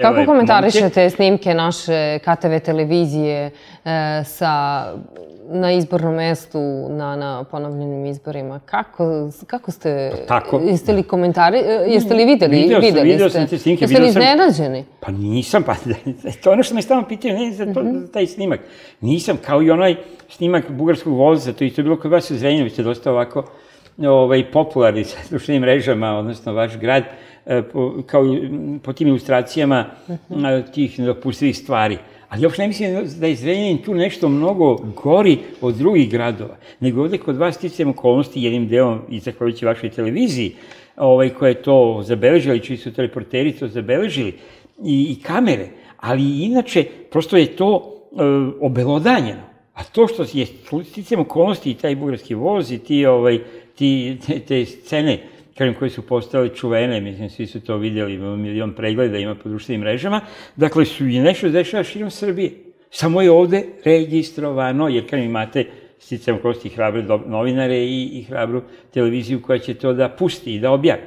Kako komentarišete snimke naše KTV televizije e, sa, na izbornom mestu, na, na ponovljenim izborima? Kako, kako ste, pa tako. jeste li komentari, e, jeste li videli? Video sam, videli video ste, sam te snimke. Jeste li iznenađeni? Pa nisam, pa to ono što me stavno pitaju, ne za, to, mm -hmm. taj snimak. Nisam, kao i onaj snimak bugarskog voza, to je bilo kod vas u ste dosta ovako, ovaj, popularni sa društvenim mrežama, odnosno vaš grad, e, po, kao po tim ilustracijama mhm. tih nedopustivih stvari. Ali ja uopšte ne mislim da je Zrenjanin tu nešto mnogo gori od drugih gradova, nego ovde kod vas sticajem okolnosti jednim delom i zahvaljujući vašoj televiziji, ovaj, koja je to zabeležila i čiji su teleporteri to zabeležili, i, i kamere, ali inače, prosto je to e, obelodanjeno. A to što je sticam okolnosti i taj bugarski voz i ti ovaj, ti, te, te scene kažem, koje su postale čuvene, mislim, svi su to videli, imamo milion pregleda, ima po društvenim mrežama, dakle, su i nešto dešava širom Srbije. Samo je ovde registrovano, jer kad imate sticam kosti hrabre novinare i, i hrabru televiziju koja će to da pusti i da objavi.